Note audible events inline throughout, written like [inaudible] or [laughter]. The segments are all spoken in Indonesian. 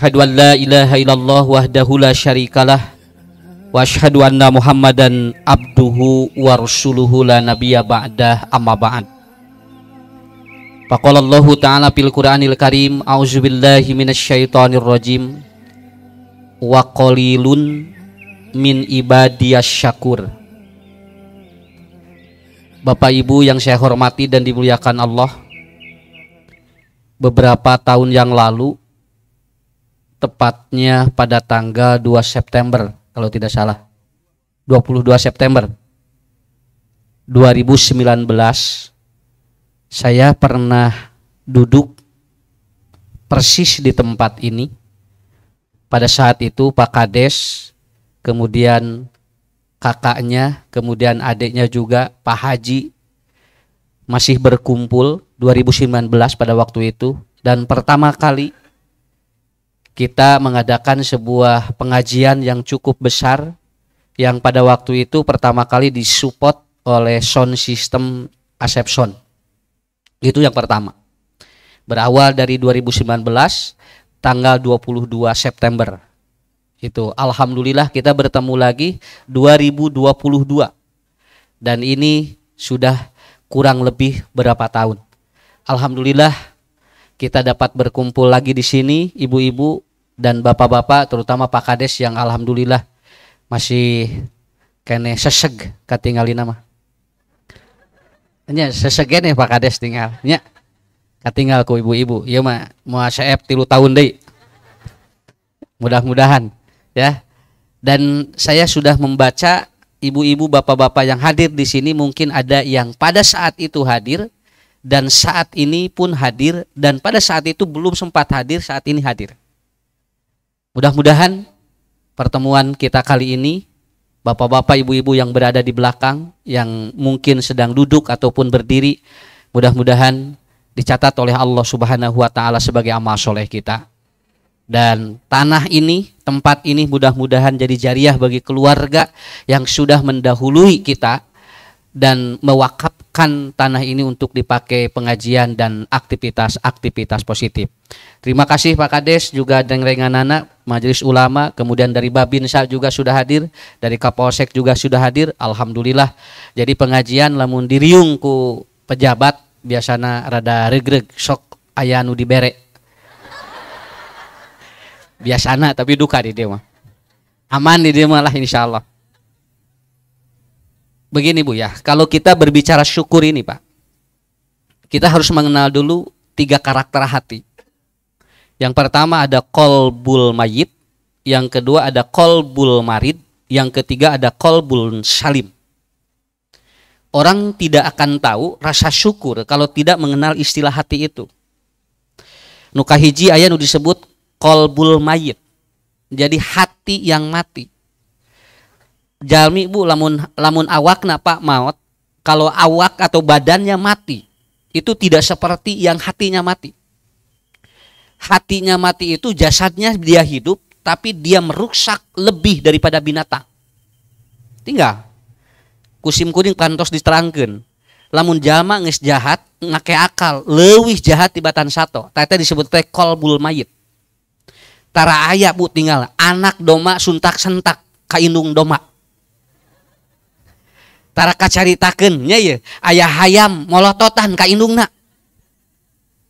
واشهد أن لا إله إلا الله وحده لا شريك له واشهد أن محمدا عبده ورسوله لا نبي بعده أما بعد فقال الله تعالى في القرآن الكريم أعوذ بالله من الشيطان الرجيم min ibadiyas syakur Bapak Ibu yang saya hormati dan dimuliakan Allah Beberapa tahun yang lalu tepatnya pada tanggal 2 September kalau tidak salah 22 September 2019 saya pernah duduk persis di tempat ini pada saat itu Pak Kades kemudian kakaknya kemudian adiknya juga Pak Haji masih berkumpul 2019 pada waktu itu dan pertama kali kita mengadakan sebuah pengajian yang cukup besar yang pada waktu itu pertama kali disupport oleh sound system Asepson. Itu yang pertama. Berawal dari 2019 tanggal 22 September. Itu alhamdulillah kita bertemu lagi 2022. Dan ini sudah kurang lebih berapa tahun. Alhamdulillah kita dapat berkumpul lagi di sini ibu-ibu dan bapak-bapak terutama Pak Kades yang alhamdulillah masih kene seseg katingali nama. Nya sesegen ya Pak Kades tinggal. Nya katinggal ku ibu-ibu. Ya ma, mau saep tilu tahun deh. Mudah-mudahan ya. Dan saya sudah membaca ibu-ibu bapak-bapak yang hadir di sini mungkin ada yang pada saat itu hadir dan saat ini pun hadir dan pada saat itu belum sempat hadir saat ini hadir. Mudah-mudahan pertemuan kita kali ini Bapak-bapak, ibu-ibu yang berada di belakang yang mungkin sedang duduk ataupun berdiri, mudah-mudahan dicatat oleh Allah Subhanahu wa taala sebagai amal soleh kita. Dan tanah ini, tempat ini mudah-mudahan jadi jariah bagi keluarga yang sudah mendahului kita dan mewakaf kan tanah ini untuk dipakai pengajian dan aktivitas-aktivitas positif. Terima kasih Pak Kades juga dengan Nana, Majelis Ulama, kemudian dari Babinsa juga sudah hadir, dari Kapolsek juga sudah hadir, Alhamdulillah. Jadi pengajian lamun diriungku pejabat biasana rada regreg sok ayanu diberek. Biasana tapi duka di dia mah. Aman di dia malah insya Allah begini Bu ya, kalau kita berbicara syukur ini Pak, kita harus mengenal dulu tiga karakter hati. Yang pertama ada kolbul mayit, yang kedua ada kolbul marid, yang ketiga ada kolbul salim. Orang tidak akan tahu rasa syukur kalau tidak mengenal istilah hati itu. Nukahiji ayat disebut kolbul mayit. Jadi hati yang mati jalmi bu lamun lamun awak napa maut kalau awak atau badannya mati itu tidak seperti yang hatinya mati hatinya mati itu jasadnya dia hidup tapi dia merusak lebih daripada binatang tinggal kusim kuning kantos diterangkan lamun jama nges jahat ngake akal lewih jahat tibatan sato tete disebut teh bul mayit tara ayak bu tinggal anak doma suntak sentak kainung doma tara taken, ya ayah hayam molototan ka indungna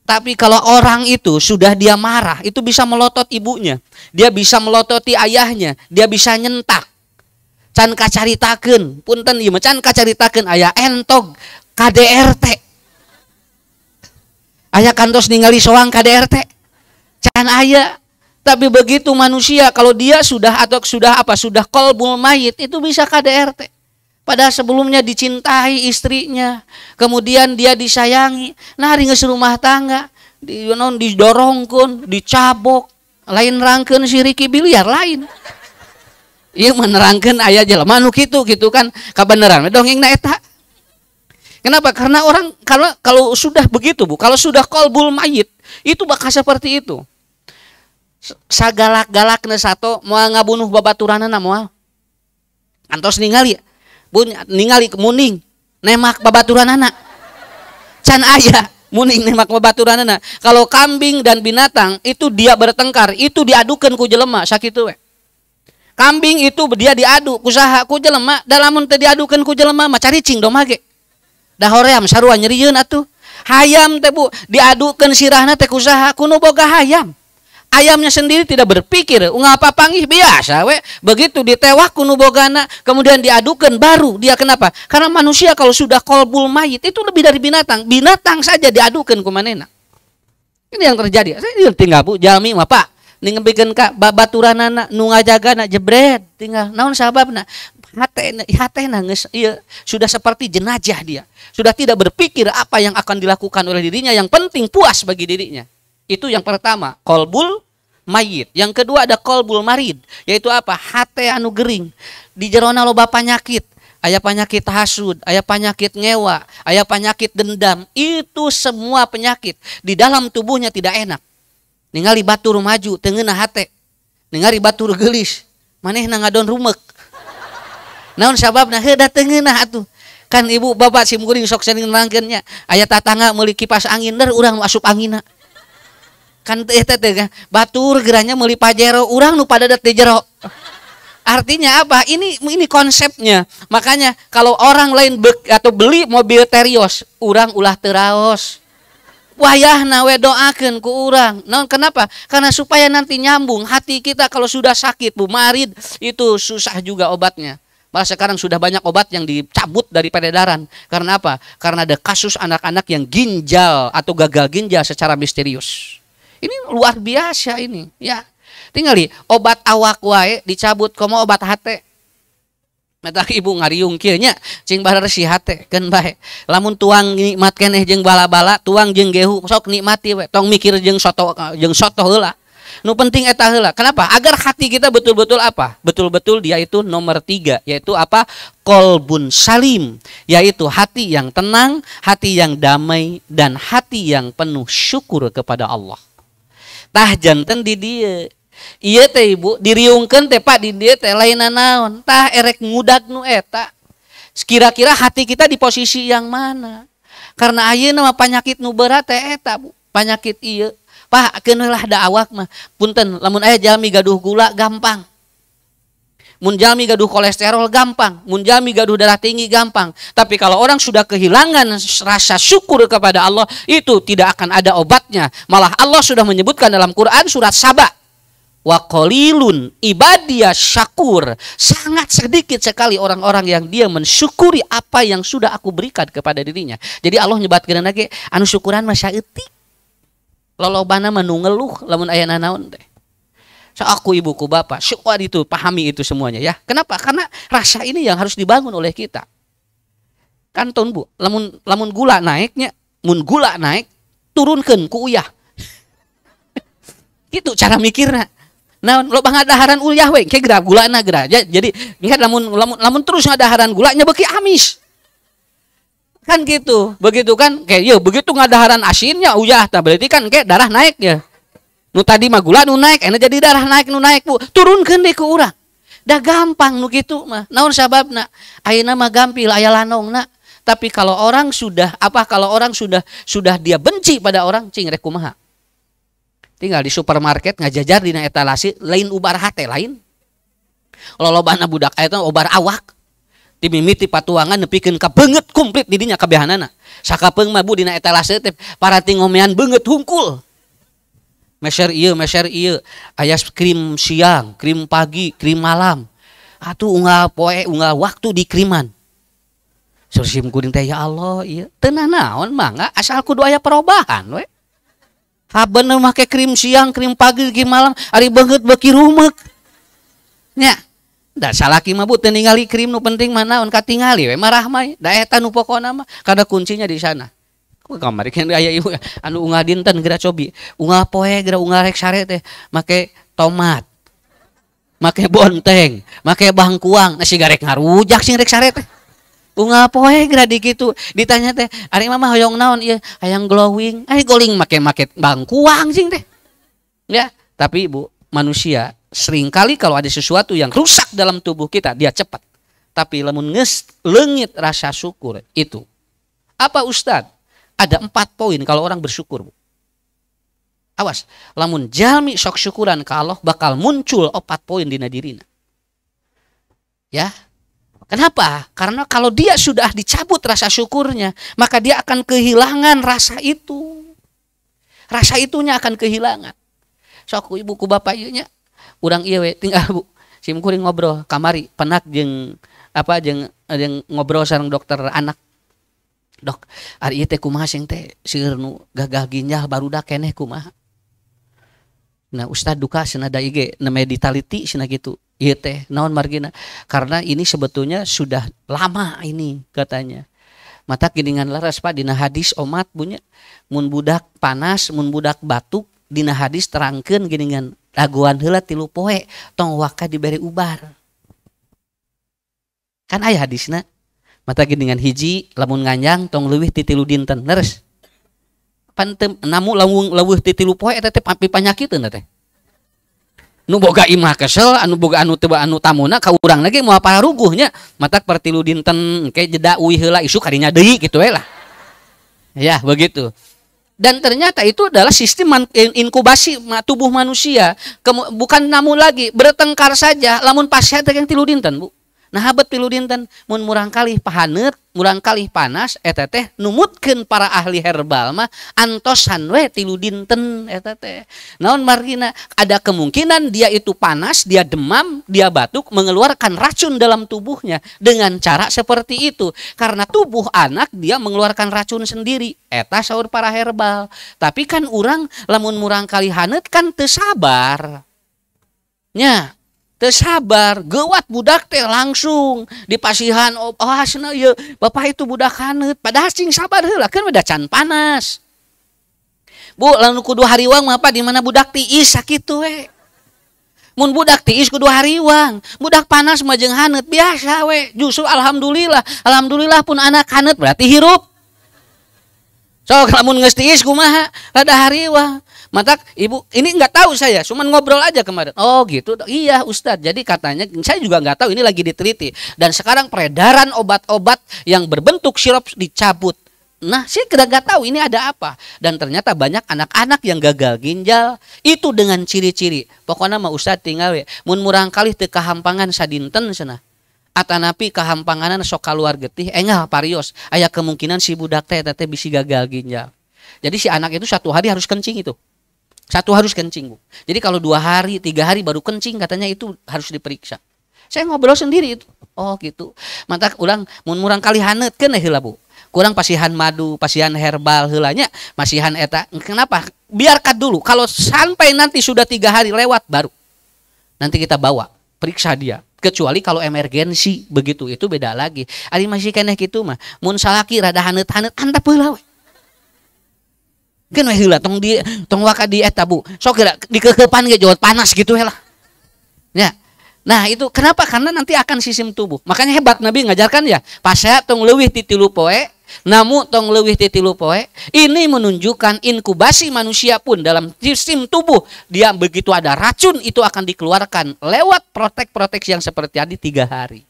tapi kalau orang itu sudah dia marah itu bisa melotot ibunya dia bisa melototi ayahnya dia bisa nyentak can kacaritakeun punten ieu mah can kacaritakeun ayah entog KDRT ayah kantos ningali soang KDRT can ayah tapi begitu manusia kalau dia sudah atau sudah apa sudah kolbul mayit itu bisa KDRT Padahal sebelumnya dicintai istrinya, kemudian dia disayangi, nari nah, nges rumah tangga, di, you know, didorongkan, dicabok, lain rangkun si Riki biliar lain. Iya menerangkan ayah jalan manuk itu gitu kan kebenaran. dongeng naeta. Kenapa? Karena orang kalau kalau sudah begitu bu, kalau sudah kolbul mayit itu bakal seperti itu. Sagalak galak nesato mau ngabunuh babaturanana mau antos ningali ya bun ningali muning nemak babaturan anak can ayah muning nemak babaturan anak kalau kambing dan binatang itu dia bertengkar itu diadukan ku jelema sakit tuh kambing itu dia diadu kusaha ku jelema dalamun teh diadukan ku jelema mah caricing domage dah hoream sarua nyerieun atuh hayam teh bu diadukan sirahna teh kusaha kuno boga hayam ayamnya sendiri tidak berpikir ngapa panggih biasa we begitu ditewah kuno bogana kemudian diadukan baru dia kenapa karena manusia kalau sudah kolbul mayit itu lebih dari binatang binatang saja diadukan kumanena ini yang terjadi saya tinggal bu jami apa ini ngebikin kak babaturan anak nunga jaga anak jebret tinggal naon sahabat nak hati hatena nges, iya, sudah seperti jenajah dia sudah tidak berpikir apa yang akan dilakukan oleh dirinya yang penting puas bagi dirinya itu yang pertama, kolbul mayit. Yang kedua ada kolbul marid, yaitu apa? Hate anu gering. Di jerona loba penyakit Ayah penyakit hasud, ayah penyakit ngewa, ayah penyakit dendam. Itu semua penyakit di dalam tubuhnya tidak enak. Ningali batur maju, tengena hate. Ningali batur gelis. Maneh nangadon rumek. [laughs] Naon sabab nah heda tengena atuh. Kan ibu bapak muring sok sening nerangkeunnya. ayah tatangga memiliki kipas angin der urang asup angina kan teh teh teh batur geranya meli pajero orang nu pada dat jero artinya apa ini ini konsepnya makanya kalau orang lain be, atau beli mobil terios urang ulah teraos wayah nawe doakan ku urang. non kenapa karena supaya nanti nyambung hati kita kalau sudah sakit bu marid itu susah juga obatnya Malah sekarang sudah banyak obat yang dicabut dari peredaran. Karena apa? Karena ada kasus anak-anak yang ginjal atau gagal ginjal secara misterius. Ini luar biasa ini, ya. Tinggali obat awak wae dicabut komo obat hate. Meta ibu ngariung kieu cing barar si hate kan bae. Lamun tuang nikmat keneh jeng bala-bala, tuang jeung gehu sok nikmati we. Tong mikir jeng soto jeng soto heula. Nu penting eta heula. Kenapa? Agar hati kita betul-betul apa? Betul-betul dia itu nomor tiga, yaitu apa? Kolbun salim, yaitu hati yang tenang, hati yang damai, dan hati yang penuh syukur kepada Allah tah jantan di dia iya teh ibu diriungkan teh pak di dia teh lain naon tah erek ngudak nu eta kira-kira hati kita di posisi yang mana karena ayo nama penyakit nu berat teh eta bu penyakit iya pak kenalah da awak mah punten lamun ayah jalmi gaduh gula gampang Munjami gaduh kolesterol gampang, munjami gaduh darah tinggi gampang. Tapi kalau orang sudah kehilangan rasa syukur kepada Allah, itu tidak akan ada obatnya. Malah Allah sudah menyebutkan dalam Quran surat Saba. Wa qalilun ibadiah syakur. Sangat sedikit sekali orang-orang yang dia mensyukuri apa yang sudah aku berikan kepada dirinya. Jadi Allah nyebatkeun lagi anu syukuran masyaitik. Lalu Lolobana menungeluh lamun ayana naon teh. So aku ibuku bapak. Syukur itu, pahami itu semuanya ya. Kenapa? Karena rasa ini yang harus dibangun oleh kita. Kanton bu, lamun lamun gula naiknya, mun gula naik, turunkan ku uyah. [laughs] itu cara mikirnya. Nah, lo bang haran uyah weh kayak gerak gula naik gerah. Jadi, ingat lamun lamun lamun terus haran gulanya beki amis. Kan gitu. Begitu kan kayak yo iya, begitu nggak ada haran asinnya uyah, tapi berarti kan kayak darah naik ya nu tadi mah gula nu naik enak jadi darah naik nu naik bu turunkan deh ke orang dah gampang nu gitu mah naon sabab nak aina mah gampil ayah lanong nak tapi kalau orang sudah apa kalau orang sudah sudah dia benci pada orang cing rek tinggal di supermarket ngajajar dina etalasi lain ubar hate lain bana budak eta eh, ubar awak dimimiti patuangan nepikin ke banget komplit didinya kebehanana Sakapeng mah bu dina etalase teh para tingomean benget hungkul Meser iya meser iya ayas krim siang krim pagi krim malam atuh unga poe unga waktu di kriman sursim kuning teh ya Allah iya tenah naon mangga asal kudu aya perubahan we Haben make krim siang, krim pagi, krim malam, hari banget beki rumek. Nya, da salaki mah bu ningali krim nu penting mana on katingali we marah mah. Da eta nu pokona mah kada kuncinya di sana kamari [laughs] kan aya ieu anu unggah dinten geura cobi Unggah poe ya? geura unggah rek sare teh ya. make tomat make bonteng make bangkuang nasi garek ngarujak sing rek sare teh ya. Unggah poe geura dikitu ditanya teh ari mama hoyong naon ieu iya, hayang glowing ayang goling make make bangkuang sing teh ya tapi ibu manusia sering kali kalau ada sesuatu yang rusak dalam tubuh kita dia cepat tapi lemun nges lengit rasa syukur itu apa Ustadz ada empat poin kalau orang bersyukur. Bu. Awas, lamun jalmi sok syukuran ke Allah bakal muncul opat poin di nadirina. Ya, Kenapa? Karena kalau dia sudah dicabut rasa syukurnya, maka dia akan kehilangan rasa itu. Rasa itunya akan kehilangan. Sok ibu ku bapak iya, urang iya tinggal Bu. Sim ngobrol kamari penak jeng, apa jeng, jeng ngobrol sarang dokter anak dok ari teh kumaha sing teh seueur nu gagah ginjal barudak keneh kumaha nah ustad duka cenah ge ige meditality cenah gitu ieu teh naon margina karena ini sebetulnya sudah lama ini katanya mata kiningan laras pak dina hadis omat punya mun budak panas mun budak batuk dina hadis terangkan giningan raguan hela tilu poe tong waka diberi ubar kan aya hadisnya mata dengan hiji lamun nganyang tong leuwih ti tilu dinten leres pantem namu lawung lawuh titilu tilu poe eta teh papi panyakiteun teh nu boga imah kesel anu boga anu teu anu tamuna ka urang lagi mau apa nya Mata pertilu dinten ke jeda uwi heula isu karinya deui kitu we lah ya begitu dan ternyata itu adalah sistem inkubasi tubuh manusia bukan namu lagi bertengkar saja lamun pasien yang tilu dinten bu Nah abad pilu dinten mun murang kali pahanet murang kali panas eteteh, teh para ahli herbal mah antosan we tilu dinten eta eh, Naon margina ada kemungkinan dia itu panas, dia demam, dia batuk mengeluarkan racun dalam tubuhnya dengan cara seperti itu karena tubuh anak dia mengeluarkan racun sendiri eta eh, sahur para herbal. Tapi kan orang lamun murang kali hanet kan tersabar. Nya, tersabar, gewat budak teh langsung dipasihan oh, oh ya Bapak itu budak hanet padahal sing sabar lah kan udah can panas Bu lalu kudu hariwang apa di mana budak tiis sakit weh mun budak tiis kudu hariwang budak panas majeng hanet biasa we justru alhamdulillah alhamdulillah pun anak hanet berarti hirup So, kalau mau ngestiis kumaha? Rada wah Mata ibu ini nggak tahu saya, cuman ngobrol aja kemarin. Oh gitu, iya Ustadz. Jadi katanya saya juga nggak tahu ini lagi diteliti. Dan sekarang peredaran obat-obat yang berbentuk sirup dicabut. Nah, saya kira nggak tahu ini ada apa. Dan ternyata banyak anak-anak yang gagal ginjal itu dengan ciri-ciri. Pokoknya mau Ustadz tinggal ya. Mun murang kali teu sadinten cenah. Atanapi kehampanganan sok keluar getih engah parios ayah kemungkinan si budak teh teh bisa gagal ginjal jadi si anak itu satu hari harus kencing itu satu harus kencing bu jadi kalau dua hari tiga hari baru kencing katanya itu harus diperiksa saya ngobrol sendiri itu oh gitu mata ulang murang kali hanet kan heula bu kurang pasihan madu pasihan herbal hilanya, masihan eta kenapa biarkan dulu kalau sampai nanti sudah tiga hari lewat baru nanti kita bawa periksa dia kecuali kalau emergensi begitu itu beda lagi ari masih keneh gitu mah mun salaki rada hanet-hanet antap heula kan we kan heula tong di tong waka di eta eh, bu sok geura dikekepan ge jawat panas gitu lah. ya Nah itu kenapa? Karena nanti akan sistem tubuh. Makanya hebat Nabi ngajarkan ya. saya tong lewih ti tilu poe namu tong lewih titilu poe ini menunjukkan inkubasi manusia pun dalam sistem tubuh dia begitu ada racun itu akan dikeluarkan lewat protek-protek yang seperti tadi tiga hari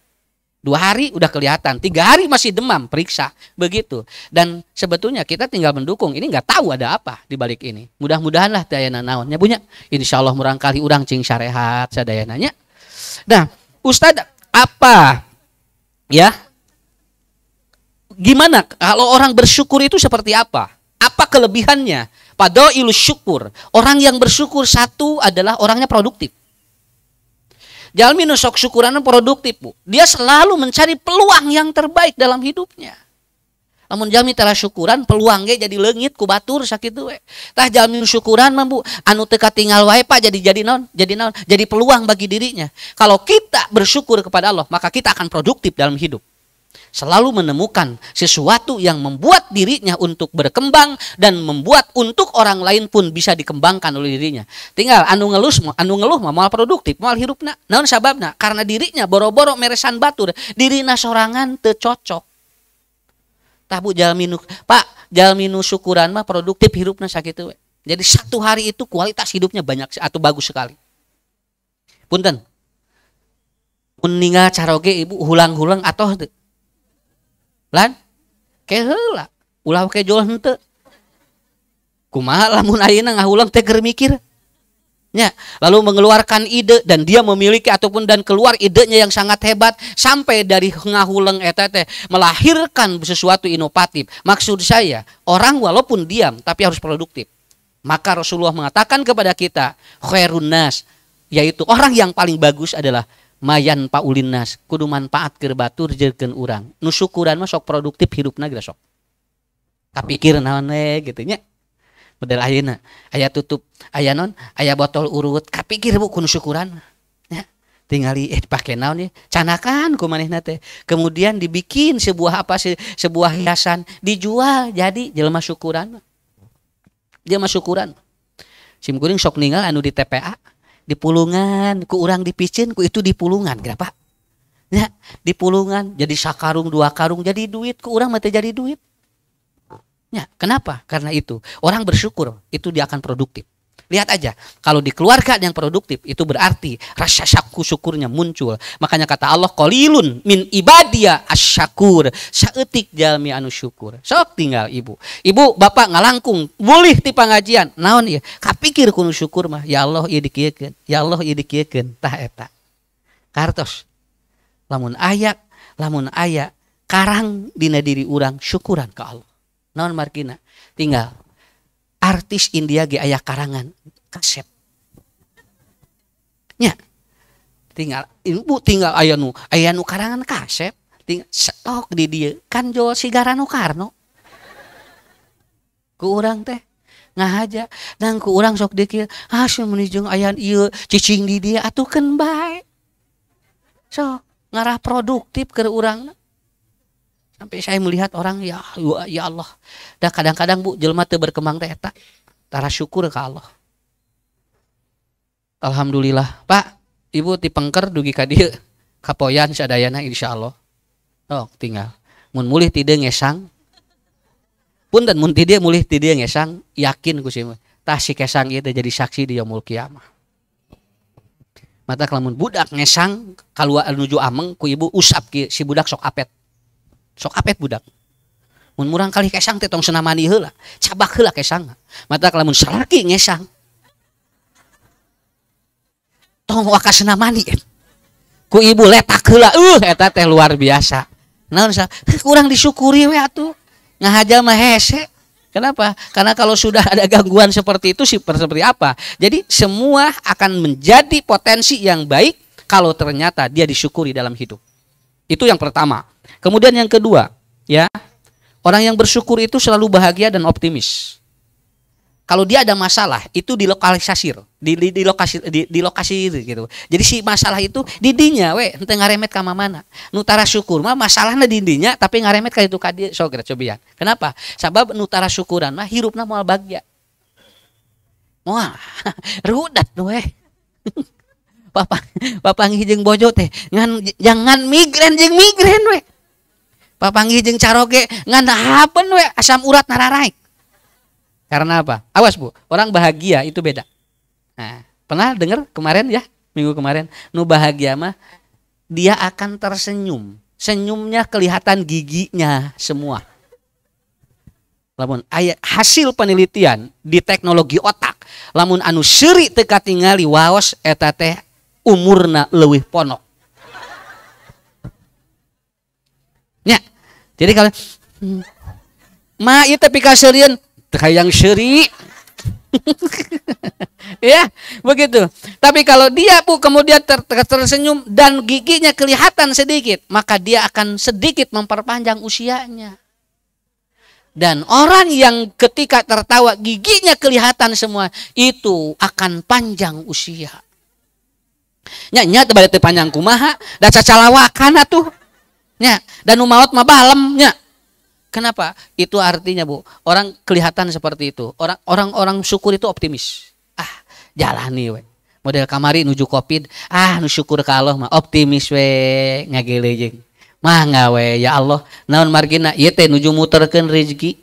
dua hari udah kelihatan tiga hari masih demam periksa begitu dan sebetulnya kita tinggal mendukung ini nggak tahu ada apa di balik ini mudah mudahanlah lah dayana naonnya punya insya Allah murangkali urang cing saya sadayananya nah Ustadz apa ya gimana kalau orang bersyukur itu seperti apa? Apa kelebihannya? Pada ilu syukur. Orang yang bersyukur satu adalah orangnya produktif. Jangan minusok syukuran produktif, Bu. Dia selalu mencari peluang yang terbaik dalam hidupnya. Namun Jami telah syukuran peluangnya jadi lengit kubatur, sakit we. Tah jami syukuran mampu anu teka tinggal wae Pak jadi jadi non, jadi non, jadi peluang bagi dirinya. Kalau kita bersyukur kepada Allah, maka kita akan produktif dalam hidup selalu menemukan sesuatu yang membuat dirinya untuk berkembang dan membuat untuk orang lain pun bisa dikembangkan oleh dirinya. Tinggal anu ngelus, anu ngeluh mah moal produktif, moal hirupna. Naon sababna? Karena dirinya boro-boro meresan batur, dirina sorangan teu cocok. Tah bu pak Pak, minu syukuran mah produktif hirupna sakit we. Jadi satu hari itu kualitas hidupnya banyak atau bagus sekali. Punten. meninggal caroge ibu hulang-hulang atau lan ke ulah ke jual hente kumaha lamun ayeuna ngahulang teh mikir Ya, lalu mengeluarkan ide dan dia memiliki ataupun dan keluar idenya yang sangat hebat sampai dari ngahuleng etete melahirkan sesuatu inovatif. Maksud saya, orang walaupun diam tapi harus produktif. Maka Rasulullah mengatakan kepada kita, khairun nas, yaitu orang yang paling bagus adalah mayan paulinnas kudu manfaat keur batur jeukeun urang nu syukuran mah sok produktif hirupna geura sok kapikir naon we gitu nya model ayeuna aya tutup aya non aya botol urut kapikir bu kudu syukuran ya tingali eh pakai naon ya canakan ku manehna teh kemudian dibikin sebuah apa sih sebuah hiasan dijual jadi jelema syukuran jelema syukuran sim kuring sok ninggal anu di TPA di pulungan ku urang dipicin ku itu di pulungan kenapa ya di pulungan jadi sakarung dua karung jadi duit ku orang mata jadi duit ya kenapa karena itu orang bersyukur itu dia akan produktif Lihat aja, kalau di keluarga yang produktif itu berarti rasa syaku syukurnya muncul. Makanya kata Allah kolilun min ibadia asyakur sya'atik jalmi anu syukur. Sok tinggal ibu. Ibu bapak ngalangkung, boleh di pengajian. Naon ya? Kapikir kuno syukur mah. Ya Allah ya dikiekeun. Ya Allah ya dikiekeun. Tah eta. Kartos. Lamun ayak, lamun ayak karang dina diri urang syukuran ke Allah. Naon markina? Tinggal artis India ge ayah karangan kasep nya tinggal ibu tinggal ayah nu ayah nu karangan kasep tinggal stok di dia kan jual sigara nu karno ku orang teh ngahaja dan ku orang sok dekil hasil ah, menijung ayah iya cicing di dia atuh kan baik so ngarah produktif ke orang sampai saya melihat orang ya, ya ya Allah dah kadang-kadang bu jelma teu berkembang teh tak tara syukur ke Allah Alhamdulillah Pak Ibu pengker dugi ka dieu kapoyan sadayana Allah oh tinggal mun mulih ti ngesang pun dan mun ti mulih ti ngesang yakin ku sih tah si kesang ieu jadi saksi di yaumul kiamah mata kelamun budak ngesang kalau nuju ameng ku ibu usap ki si budak sok apet sok apet budak mun murang kali kesang teh tong senamani heula cabak heula kesang mata lamun salaki ngesang tong waka senamani ku ibu letak heula uh eta teh luar biasa naon kurang disyukuri we atuh ngahajal mah hese Kenapa? Karena kalau sudah ada gangguan seperti itu sih seperti apa? Jadi semua akan menjadi potensi yang baik kalau ternyata dia disyukuri dalam hidup. Itu yang pertama. Kemudian yang kedua, ya. Orang yang bersyukur itu selalu bahagia dan optimis. Kalau dia ada masalah, itu dilokalisasi, di, di, di lokasi di, di lokasi gitu. Jadi si masalah itu didinya we ente ngaremet ka mana. Nutara syukur mah masalahnya didinya tapi ngaremet ka itu ka dia sogra cobian. Kenapa? Sebab nutara syukuran mah hirupna moal bagja. Moal [laughs] rudat we. [laughs] Papa papa jeng bojo teh ngan jangan migren jeng migren we. papa jeng caroge ngan apa we asam urat nararai. Karena apa? Awas Bu, orang bahagia itu beda. Nah, pernah dengar kemarin ya, minggu kemarin, nu bahagia mah dia akan tersenyum. Senyumnya kelihatan giginya semua. Lamun ayat hasil penelitian di teknologi otak, lamun anu syirik teka tingali waos etate umurna lewih ponok ya jadi kalau hmm, ma itu tapi kayak yang seri [laughs] ya begitu tapi kalau dia bu kemudian ter ter tersenyum dan giginya kelihatan sedikit maka dia akan sedikit memperpanjang usianya dan orang yang ketika tertawa giginya kelihatan semua itu akan panjang usia nyanya tebalik panjang kumaha dan cacalawakan tuh nya dan umaut mah balemnya kenapa itu artinya bu orang kelihatan seperti itu orang orang orang syukur itu optimis ah jalani we model kamari nuju covid ah nu syukur ke Allah mah optimis we ngagelejeng mah ngawe ya Allah naon margina ieu teh nuju muterkeun rezeki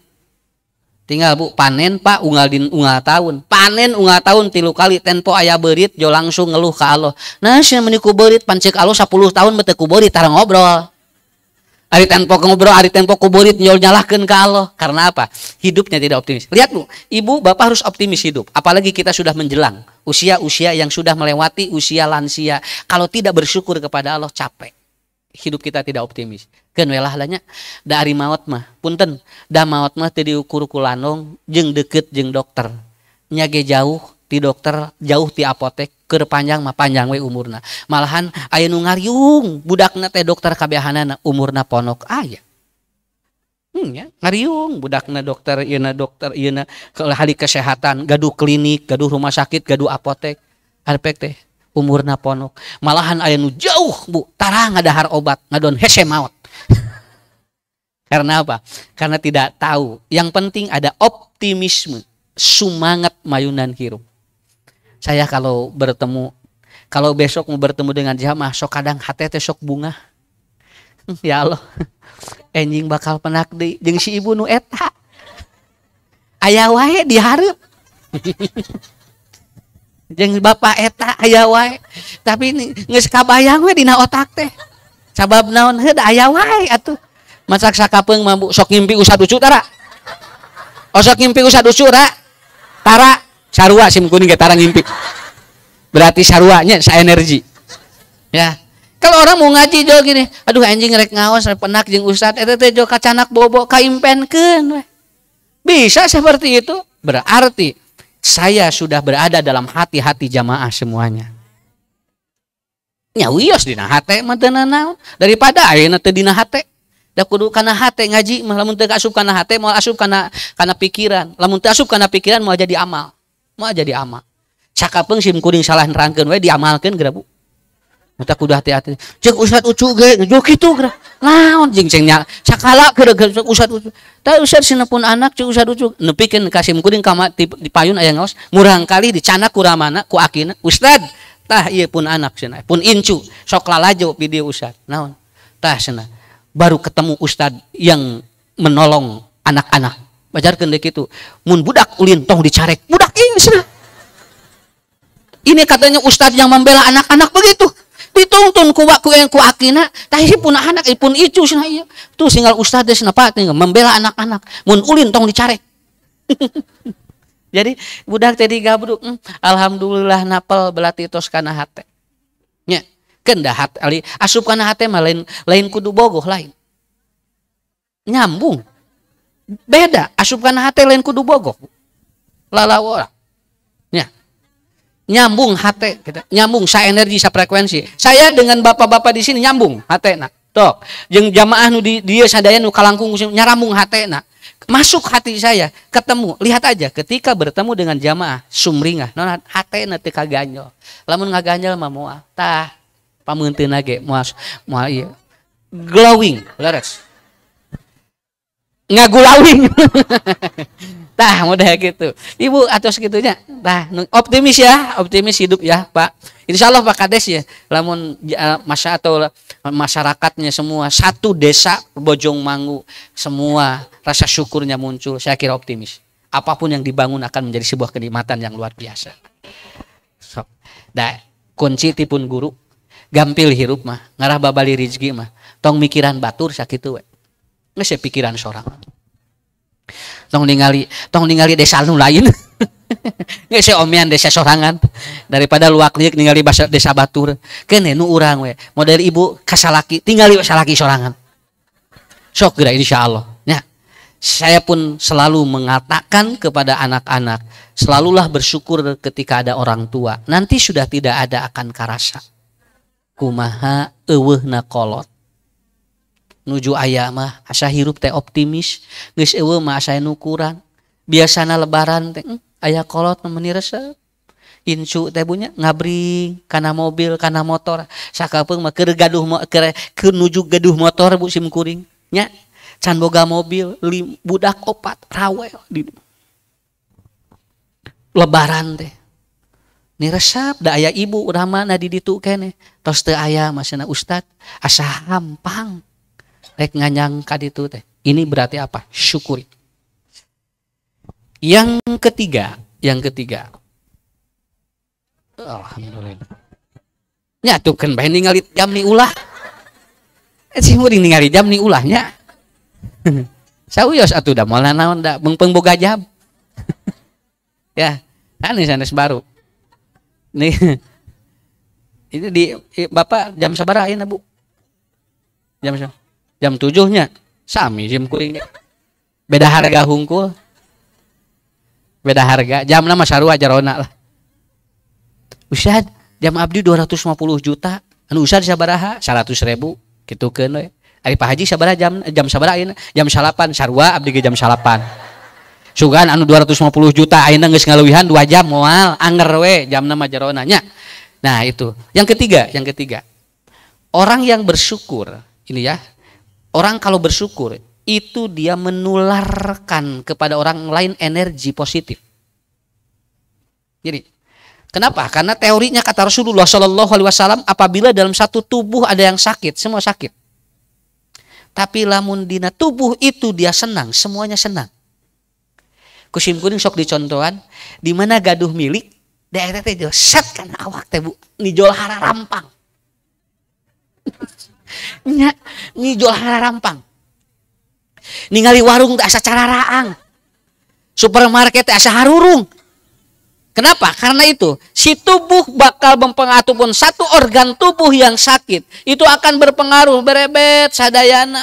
tinggal Bu panen Pak unggal din unggal tahun panen unggal tahun tilu kali tempo ayah berit jo langsung ngeluh ke Allah nah sih meniku berit pancek Allah 10 tahun beteku berit tarang ngobrol hari tempo ngobrol, hari tempo kuburit nyol nyalahkan ke Allah. Karena apa? Hidupnya tidak optimis. Lihat bu, ibu bapak harus optimis hidup. Apalagi kita sudah menjelang usia-usia yang sudah melewati usia lansia. Kalau tidak bersyukur kepada Allah capek. Hidup kita tidak optimis. Ken welah lanya dari maut mah punten dah maut mah tadi ukur kulanong jeng deket jeng dokter nyage jauh di dokter jauh di apotek ke panjang mah panjang we umurna malahan ayo nu budakna teh dokter kabehanana umurna ponok ayah, hmm, ya. ngariung budakna dokter ieu dokter ieu ahli kesehatan gaduh klinik gaduh rumah sakit gaduh apotek harpek teh umurna ponok malahan ayo nu jauh bu tarang har obat ngadon hese maut [laughs] Karena apa? Karena tidak tahu. Yang penting ada optimisme, semangat mayunan hirup. Saya kalau bertemu, kalau besok mau bertemu dengan jamaah, sok kadang hati sok bunga. [laughs] ya Allah, enjing [laughs] bakal penak di, Jeng si ibu nu eta. Ayah wae diharap. Jeng bapak eta ayah wae. Tapi ini nggak kabayang we dina otak teh sabab naon heuh aya wae atuh masak sakapeng mabuk sok ngimpi usah ucu tara osok oh, ngimpi usah ucu ra tara sarua sim kuning tara ngimpi berarti saruanya sa energi ya kalau orang mau ngaji jauh gini aduh anjing rek ngaos rek penak jeung ustad eta eh, teh jo kacanak bobo kaimpenkeun bisa seperti itu berarti saya sudah berada dalam hati-hati jamaah semuanya nyawios dina hate mah teu naon daripada ayeuna teh dina hate da kudu kana hate ngaji mah lamun teu asup kana hate mau asup kana kana pikiran lamun teu asup kana pikiran mau jadi amal mau jadi amal sakapeung sim kuring salah nerangkeun we diamalkeun geura Bu Mata kudu hati-hati. Cek Ustaz Ucu ge, jo kitu geura. Naon jeung ceng Sakala geura Ustaz Ucu. Tah Ustaz sinepun anak cek Ustaz Ucu nepikeun ka sim kuring ka di payun aya ngaos murang kali dicanak kuramana ku akina. ustad tah iya pun anak sana pun incu sok lalajo video ustad naon tah sana baru ketemu ustad yang menolong anak-anak bajar dek itu mun budak ulin tong dicarek budak ini sana ini katanya ustad yang membela anak-anak begitu dituntun ku yang ku akina tah pun anak pun incu sana iya tuh singgal ustad sana pak membela anak-anak mun ulin tong dicarek [laughs] jadi budak jadi gabruk hmm, alhamdulillah napel belati tos kana hate nya kendah ali asup kana hate mah lain lain kudu bogoh lain nyambung beda asup kana hate lain kudu bogoh lalawora nya nyambung hate kita nyambung sa energi sa frekuensi saya dengan bapak-bapak di sini nyambung hate nak tok jeng jamaah nu di dia sadaya nu kalangkung nyarambung hate nak Masuk hati saya, ketemu. Lihat aja, ketika bertemu dengan jamaah, sumringah. non hati nanti kaganjol. Lamun kaganjol mah mual. Tah, pamuntin lagi. Mual, mau iya. Glowing, leres. Ngagulawing. [laughs] Tah [laughs] mudah gitu. Ibu atau segitunya. Tah optimis ya, optimis hidup ya Pak. Insya Allah Pak Kades ya. Lamun ya, masa atau masyarakatnya semua satu desa Bojong Mangu semua rasa syukurnya muncul. Saya kira optimis. Apapun yang dibangun akan menjadi sebuah kenikmatan yang luar biasa. So, nah, kunci tipun guru gampil hirup mah ngarah babali rizki mah tong mikiran batur sakit we nggak pikiran seorang tong ningali tong ningali desa nu lain [laughs] nggak sih omian desa sorangan daripada luak liuk ningali basa desa batur kene nu urang we model ibu kasalaki tinggali kasalaki sorangan sok gerak insya Allah ya saya pun selalu mengatakan kepada anak-anak selalulah bersyukur ketika ada orang tua nanti sudah tidak ada akan karasa kumaha eueuhna kolot nuju ayah mah asa hirup teh optimis geus eueuh mah asa nu kurang biasana lebaran teh aya kolot nemeni resep incu teh bunya ngabring kana mobil kana motor sakapeung mah keur gaduh keur keur nuju gaduh motor bu sim kuring nya can boga mobil lim, budak opat rawe di lebaran teh ni resep da aya ibu urama nadi di ditu kene tos teu aya masana ustad asa hampang rek nganyang kaditu itu teh ini berarti apa syukuri yang ketiga yang ketiga alhamdulillah ya, tuken bae ningali jam ni ulah eh sih muring ningali jam ni ulahnya [laughs] sauyos atuh da malah naon da mengpeng boga jam [laughs] ya ini anis baru nih [laughs] itu di bapak jam sabaraha ayeuna bu jam sabaraha jam tujuhnya sami jam kuringnya beda harga hunkul beda harga jam nama sarua jarona lah Ustad jam abdi 250 juta anu usah sabaraha 100 ribu gitu kan we. Eh. Ari Pak Haji sabar jam jam sabar ayeuna jam salapan sarua abdi ke jam salapan sugan anu 250 juta ayeuna geus ngaluwihan 2 jam moal anger we jam nama jarona nya nah itu yang ketiga yang ketiga orang yang bersyukur ini ya Orang kalau bersyukur itu dia menularkan kepada orang lain energi positif. Jadi, kenapa? Karena teorinya kata Rasulullah Shallallahu Alaihi Wasallam, apabila dalam satu tubuh ada yang sakit, semua sakit. Tapi lamun dina tubuh itu dia senang, semuanya senang. Kusim kuning sok dicontohan, di mana gaduh milik, daerah teh set kan awak teh bu, nijol hara rampang nya nyi jual rampang ningali warung teh asa cararaang supermarket teh asa harurung Kenapa? Karena itu, si tubuh bakal mempengaruhi pun satu organ tubuh yang sakit, itu akan berpengaruh berebet sadayana.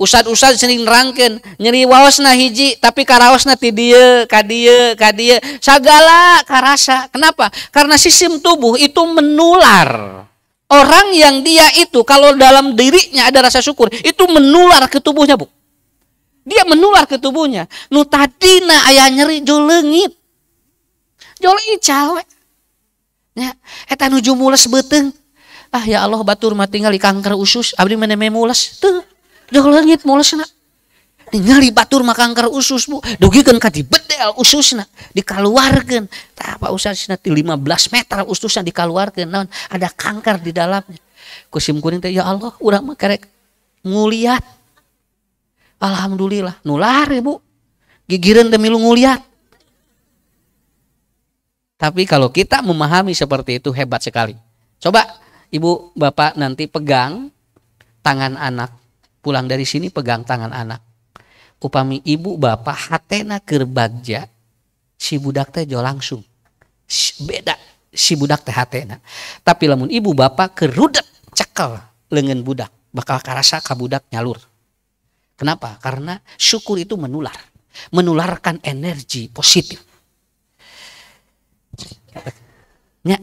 Ustad-ustad sering nerangkeun, nyeri waosna hiji tapi karaosna ti dia kadie dieu, segala karasa. Kenapa? Karena sistem tubuh itu menular. Orang yang dia itu kalau dalam dirinya ada rasa syukur, itu menular ke tubuhnya, Bu. Dia menular ke tubuhnya. Nu na ayah nyeri jolengit, leungit. Jo leungit cawe. Ya, eta nuju mules beteng Ah ya Allah batur rumah tinggal kanker usus, abdi mene mules. Tuh jolengit mules nak ningali batur makangker usus bu kan kadi bedel ususnya dikaluarkan tak apa ususnya di belas meter ususnya dikaluarkan non ada kanker di dalamnya kusim kuning teh ya Allah udah mah nguliat alhamdulillah nular ya bu gigiran demi lu nguliat tapi kalau kita memahami seperti itu hebat sekali coba ibu bapak nanti pegang tangan anak pulang dari sini pegang tangan anak upami ibu bapak hatena kerbagja si budak teh jo langsung beda si budak teh hatena tapi lamun ibu bapak kerudet cekel lengan budak bakal karasa ka budak nyalur kenapa karena syukur itu menular menularkan energi positif nya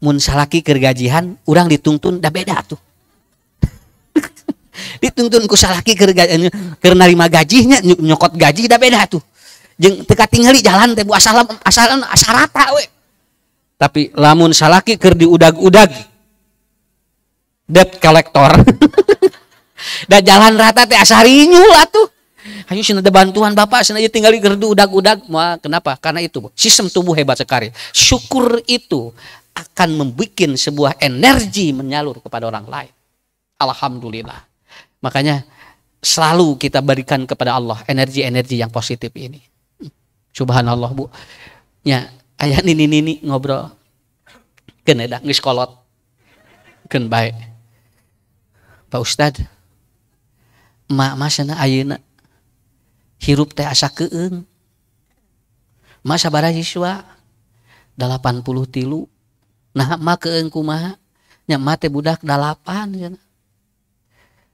mun salaki kergajihan orang dituntun dah beda tuh dituntun ku salaki karena anu, lima gajinya nyokot gaji udah beda tuh jeng teka tinggali jalan teh bu asal asalan asarata we tapi lamun salaki ker diudag-udag debt kolektor [laughs] dah jalan rata teh asarinya lah tuh Ayo sini ada bantuan Bapak, sini aja tinggal gerdu udag-udag. Wah, kenapa? Karena itu, sistem tubuh hebat sekali. Syukur itu akan membuat sebuah energi menyalur kepada orang lain. Alhamdulillah. Makanya selalu kita berikan kepada Allah energi-energi yang positif ini. Subhanallah bu. Ya, ayah nini ini ngobrol. Ken ada ngiskolot. Ken baik. Pak Ustad, mak masana ayana hirup teh asa keeng. Masa sabara siswa 80 tilu. Nah, mak keeng kumaha? Nya mate budak dalapan cenah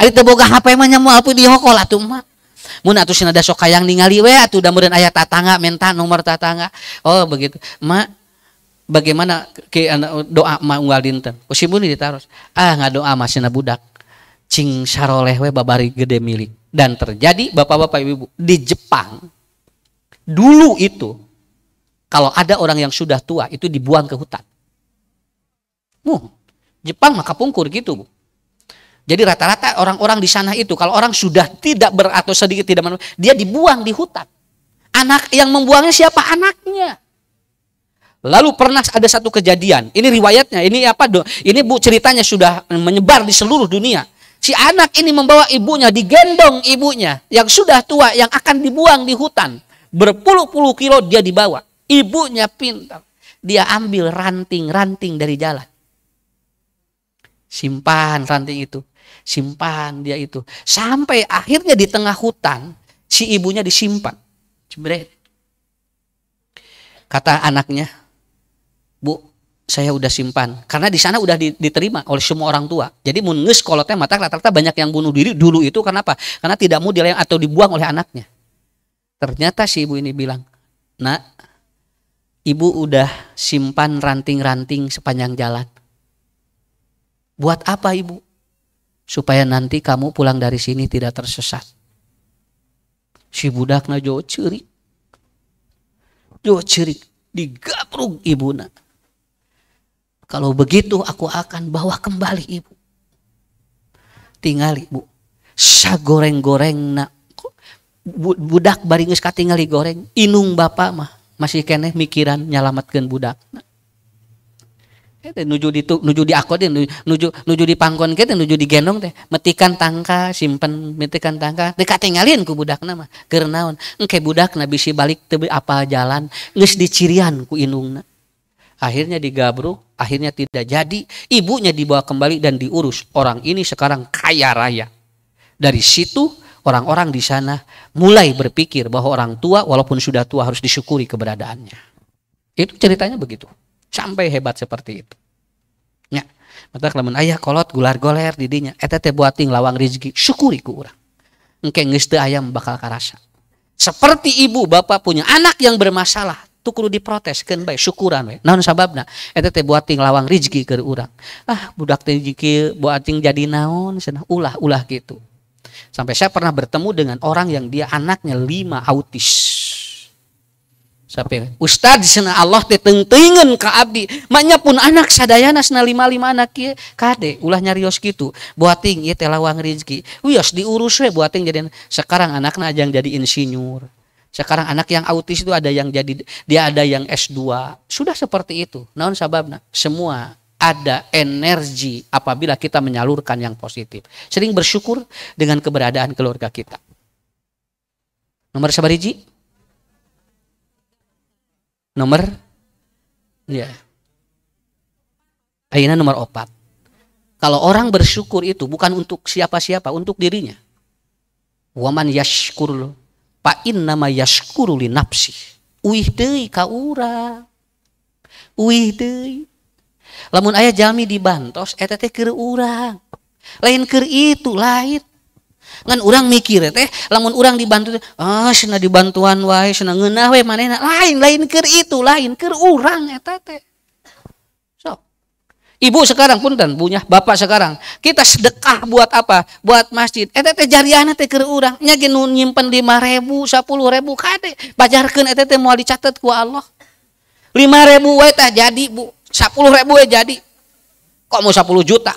Ari teu boga HP mah nyamu alpu di hokol atuh mah. Mun atuh sina sok hayang ningali we atuh da meureun aya tatangga menta nomor tatangga. Oh begitu. Mak bagaimana ke anu, doa ma unggal dinten. Kusibun oh, ditaros. Ah ngadoa mah sina budak. Cing saroleh we babari gede milik. Dan terjadi bapak-bapak ibu ibu di Jepang dulu itu kalau ada orang yang sudah tua itu dibuang ke hutan. Muh, Jepang maka pungkur gitu, Bu. Jadi rata-rata orang-orang di sana itu kalau orang sudah tidak ber atau sedikit tidak manusia, dia dibuang di hutan. Anak yang membuangnya siapa? Anaknya. Lalu pernah ada satu kejadian. Ini riwayatnya, ini apa? Do? Ini Bu ceritanya sudah menyebar di seluruh dunia. Si anak ini membawa ibunya, digendong ibunya yang sudah tua yang akan dibuang di hutan. Berpuluh-puluh kilo dia dibawa. Ibunya pintar. Dia ambil ranting-ranting dari jalan. Simpan ranting itu simpan dia itu. Sampai akhirnya di tengah hutan si ibunya disimpan. Jebret. Kata anaknya, "Bu, saya udah simpan." Karena di sana udah diterima oleh semua orang tua. Jadi munges kolotnya mata rata-rata banyak yang bunuh diri dulu itu kenapa? Karena tidak mau dilayang atau dibuang oleh anaknya. Ternyata si ibu ini bilang, "Nak, ibu udah simpan ranting-ranting sepanjang jalan." Buat apa ibu? supaya nanti kamu pulang dari sini tidak tersesat. Si budak budakna jo ciri. Jo ciri ibu ibuna. Kalau begitu aku akan bawa kembali ibu. Tinggal ibu. sa goreng goreng nak. Budak baringus katingali goreng. Inung bapak mah. Masih kene mikiran nyelamatkan budak. Na. Kita nuju di nuju di akod nuju nuju di pangkon kita nuju di genong teh metikan tangka simpen metikan tangka dekat tinggalin ku budak nama kernaun engke budak nabi si balik tebi apa jalan nges dicirian ku inungna akhirnya digabru, akhirnya tidak jadi ibunya dibawa kembali dan diurus orang ini sekarang kaya raya dari situ orang-orang di sana mulai berpikir bahwa orang tua walaupun sudah tua harus disyukuri keberadaannya itu ceritanya begitu sampai hebat seperti itu ya, mata lamun ayah kolot gular goler didinya eta teh ting lawang rezeki syukuri ku urang engke geus ayam bakal karasa seperti ibu bapak punya anak yang bermasalah tuh kudu kan baik syukuran Nah naon sababna eta teh ting lawang rezeki ke orang ah budak teh rezeki ting jadi naon cenah ulah ulah gitu sampai saya pernah bertemu dengan orang yang dia anaknya lima autis Sampai Ustad sana Allah teh tentengen ke abdi. Maknya pun anak sadayana sana lima lima anak kia kade ulah nyarios gitu. Buating ya telawang rezeki Wios diurus we buating jadi sekarang anaknya yang jadi insinyur. Sekarang anak yang autis itu ada yang jadi dia ada yang S2. Sudah seperti itu. Naon sababna? Semua ada energi apabila kita menyalurkan yang positif. Sering bersyukur dengan keberadaan keluarga kita. Nomor sabariji? nomor ya ayana nomor opat kalau orang bersyukur itu bukan untuk siapa-siapa untuk dirinya waman yashkur pa nama yashkuru li nafsi uih deui ka uih deui lamun ayah jami dibantos eta teh keur lain ker itu lain ngan orang mikir teh lamun orang dibantu ah oh, sena dibantuan wae sena ngeunah wae manehna lain lain keur itu lain keur urang eta teh sok ibu sekarang punten punya bapak sekarang kita sedekah buat apa buat masjid eta teh jariahna teh keur urang nya ge nu nyimpen 5000 10000 kade bajarkeun eta teh moal dicatet ku Allah 5000 wae teh jadi Bu 10000 wae jadi kok mau 10 juta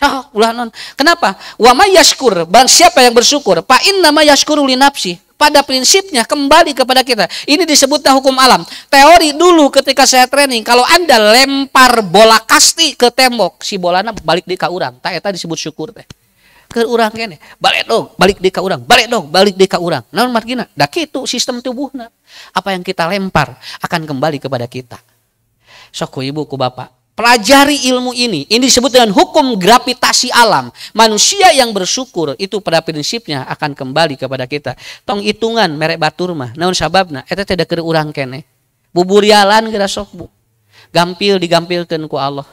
Ah, oh, ulah non. Kenapa? Wa may yashkur, siapa yang bersyukur? Fa may yashkuru li nafsi. Pada prinsipnya kembali kepada kita. Ini disebutnya hukum alam. Teori dulu ketika saya training, kalau Anda lempar bola kasti ke tembok, si bolana balik di ka urang. Tak eta disebut syukur teh. Ke urang kene, balik dong, balik di ka urang, balik dong, balik di ka urang. Naon margina? Da kitu sistem tubuhna. Apa yang kita lempar akan kembali kepada kita. Sok ku ibu ku bapak Pelajari ilmu ini. Ini disebut dengan hukum gravitasi alam. Manusia yang bersyukur itu pada prinsipnya akan kembali kepada kita. Tong hitungan merek batur mah. Namun sababna. itu tidak kira urang kene. Buburialan kira sok bu. Gampil digampilkan ku Allah.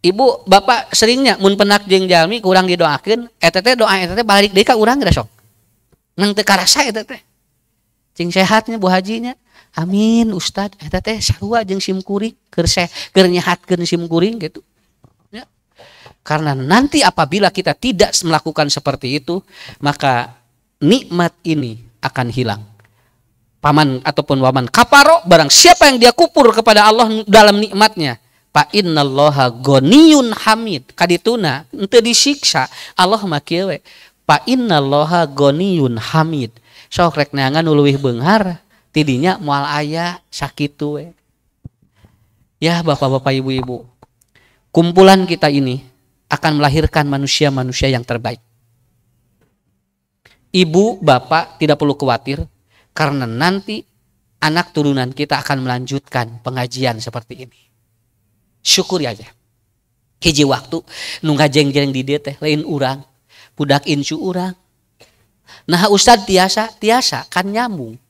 Ibu, bapak seringnya mun penak jeng jalmi kurang didoakan. Eta doa eta balik deka urang kira sok. Nang tekarasa karasa Cing sehatnya bu hajinya amin Ustad Eh, teh sarua jeung sim kuring keur keur nyahatkeun sim kuring gitu ya. karena nanti apabila kita tidak melakukan seperti itu maka nikmat ini akan hilang paman ataupun waman kaparo barang siapa yang dia kupur kepada Allah dalam nikmatnya Pak innallaha goniyun hamid kadituna ente disiksa Allah makiwe Pak innallaha goniyun hamid sok rek neangan uluih beunghar tidinya mual ayah sakit tuh. Ya bapak-bapak ibu-ibu, kumpulan kita ini akan melahirkan manusia-manusia yang terbaik. Ibu, bapak tidak perlu khawatir karena nanti anak turunan kita akan melanjutkan pengajian seperti ini. Syukuri aja. Hiji waktu nungga jeng-jeng di teh lain urang, budak insu urang. Nah ustad tiasa, tiasa kan nyambung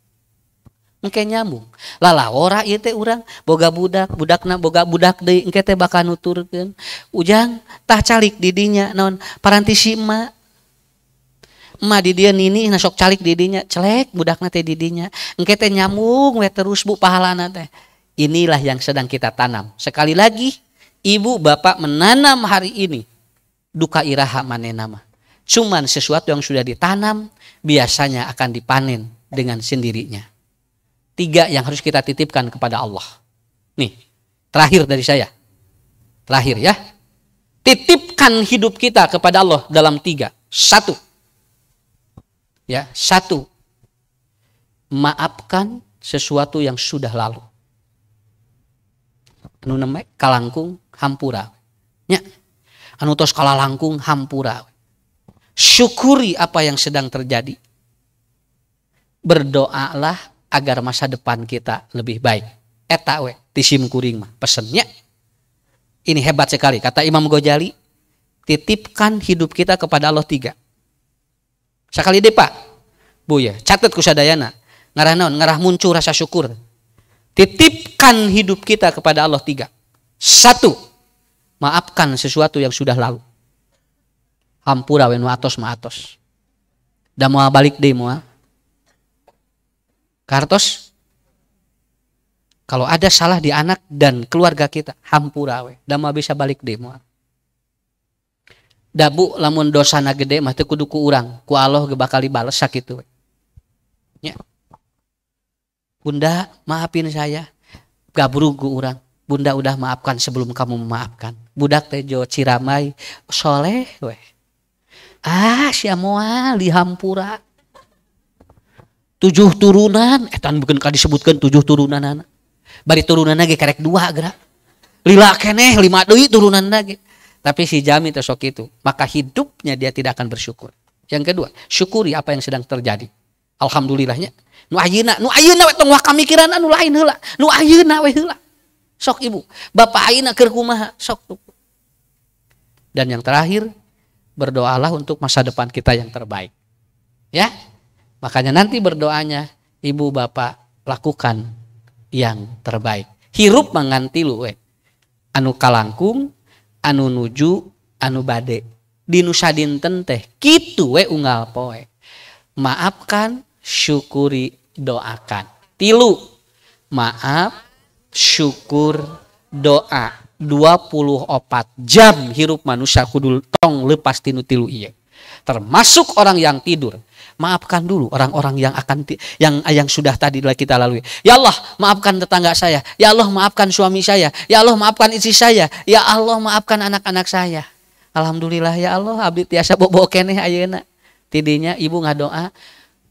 engke nyambung lala ora iya teh urang boga budak budak budakna boga budak deh engke teh bakal nuturkan ujang tah calik didinya non paranti si emak emak di dia nini na calik didinya celek budakna teh didinya engke teh nyambung we terus bu pahalana teh inilah yang sedang kita tanam sekali lagi ibu bapak menanam hari ini duka iraha nama cuman sesuatu yang sudah ditanam biasanya akan dipanen dengan sendirinya tiga yang harus kita titipkan kepada Allah. Nih, terakhir dari saya. Terakhir ya. Titipkan hidup kita kepada Allah dalam tiga. Satu. Ya, satu. Maafkan sesuatu yang sudah lalu. Anu nemek kalangkung hampura. Ya. Anu tos kalangkung hampura. Syukuri apa yang sedang terjadi. Berdoalah agar masa depan kita lebih baik. Eta tisim kuring mah pesennya. Ini hebat sekali. Kata Imam Ghazali, titipkan hidup kita kepada Allah tiga. Sekali deh pak, bu ya, catat kusadayana. Ngarah non, ngarah muncul rasa syukur. Titipkan hidup kita kepada Allah tiga. Satu, maafkan sesuatu yang sudah lalu. Hampura wenu atos ma atos. Dan mau balik deh mau Kartos, kalau ada salah di anak dan keluarga kita, hampura we. mau bisa balik demo. Dabu lamun na gede mah teu kudu ku urang, ku Allah ge bakal dibales sakit, we. Ya. Bunda, maafin saya. Gabru ku urang. Bunda udah maafkan sebelum kamu memaafkan. Budak teh jo ciramai soleh weh. Ah, sia moal dihampura tujuh turunan etan eh, bukan kali disebutkan tujuh turunan anak bari turunan lagi karek dua gara lila keneh lima doi turunan lagi tapi si jami tersok itu maka hidupnya dia tidak akan bersyukur yang kedua syukuri apa yang sedang terjadi alhamdulillahnya nu ayeuna nu ayeuna we tong wah kamikirana nu lain heula nu ayeuna we heula sok ibu bapak ayeuna keur kumaha sok tuh dan yang terakhir berdoalah untuk masa depan kita yang terbaik ya Makanya nanti berdoanya, ibu bapak lakukan yang terbaik. Hirup lu we. Anu kalangkung, anu nuju, anu bade. Di tenteh, teh, kitu we unggal poe. Maafkan, syukuri, doakan. Tilu, maaf, syukur, doa. 24 jam hirup manusia kudul tong lepas tinu tilu iya. Termasuk orang yang tidur maafkan dulu orang-orang yang akan yang yang sudah tadi kita lalui. Ya Allah, maafkan tetangga saya. Ya Allah, maafkan suami saya. Ya Allah, maafkan istri saya. Ya Allah, maafkan anak-anak saya. Alhamdulillah ya Allah abdi tiasa bobo keneh ayeuna. Tidinya ibu ngadoa,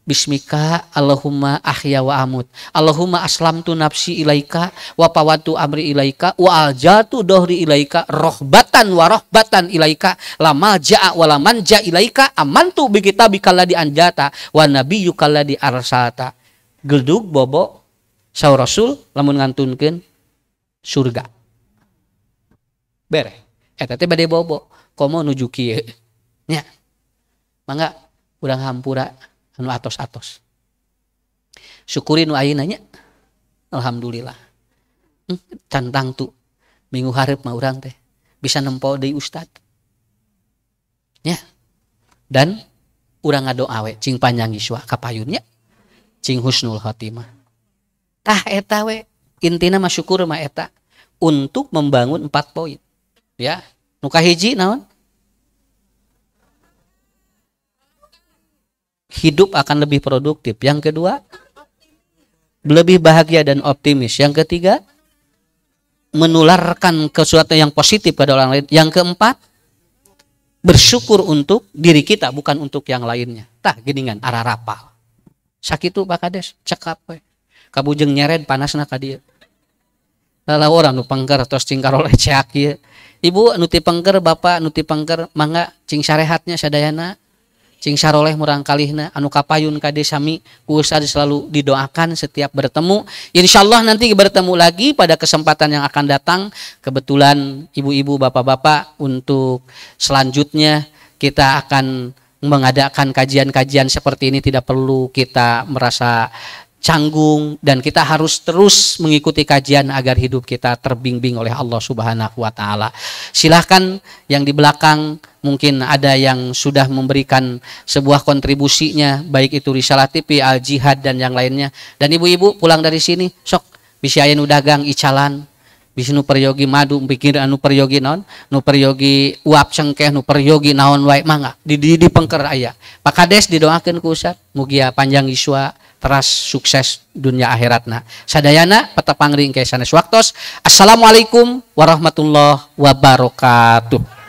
Bismika Allahumma ahya wa amut. Allahumma aslamtu nafsi ilaika wa pawatu amri ilaika wa aljatu dohri ilaika rohbatan wa rohbatan ilaika lama ja'a wa laman ja ilaika amantu bi kitabika di anjata wa nabiyyuka di arsata. Gelduk bobo saur rasul lamun ngantunkin surga. Bere. Eh tete badai bobo komo nujuki. Nya. Mangga urang hampura anu atos-atos. Syukuri nu ayeunanya. Alhamdulillah. cantang hmm, tuh minggu harap mah orang teh bisa nempo di ustad ya dan orang ngado we, cing panjang iswa kapayunnya cing husnul khotimah tah eta we intina mah syukur mah eta untuk membangun empat poin ya nuka hiji naon hidup akan lebih produktif. Yang kedua, lebih bahagia dan optimis. Yang ketiga, menularkan ke sesuatu yang positif pada orang lain. Yang keempat, bersyukur untuk diri kita bukan untuk yang lainnya. Tah gini geningan arah rapal. Sakit tuh, Pak Kades cekap Kabujeng nyeret panas nak dia. Lalu orang nu pengker terus cingkar oleh ceak iya. Ibu nuti pengker, bapak nuti pengker, mangga cing syarehatnya sadayana cing saroleh murang kalihna anu kapayun kade sami selalu didoakan setiap bertemu insya Allah nanti bertemu lagi pada kesempatan yang akan datang kebetulan ibu-ibu bapak-bapak untuk selanjutnya kita akan mengadakan kajian-kajian seperti ini tidak perlu kita merasa canggung dan kita harus terus mengikuti kajian agar hidup kita terbimbing oleh Allah Subhanahu wa taala. Silahkan yang di belakang mungkin ada yang sudah memberikan sebuah kontribusinya baik itu risalah TV, Al Jihad dan yang lainnya. Dan ibu-ibu pulang dari sini sok udah gang icalan bisi nu peryogi madu pikir anu peryogi non nu peryogi uap cengkeh nu peryogi naon wae mangga di di, di pengker aya pak kades didoakeun ku Ustaz mugia panjang iswa teras sukses dunia akhirat nah sadayana peta pangring kaisana suwaktos assalamualaikum warahmatullahi wabarakatuh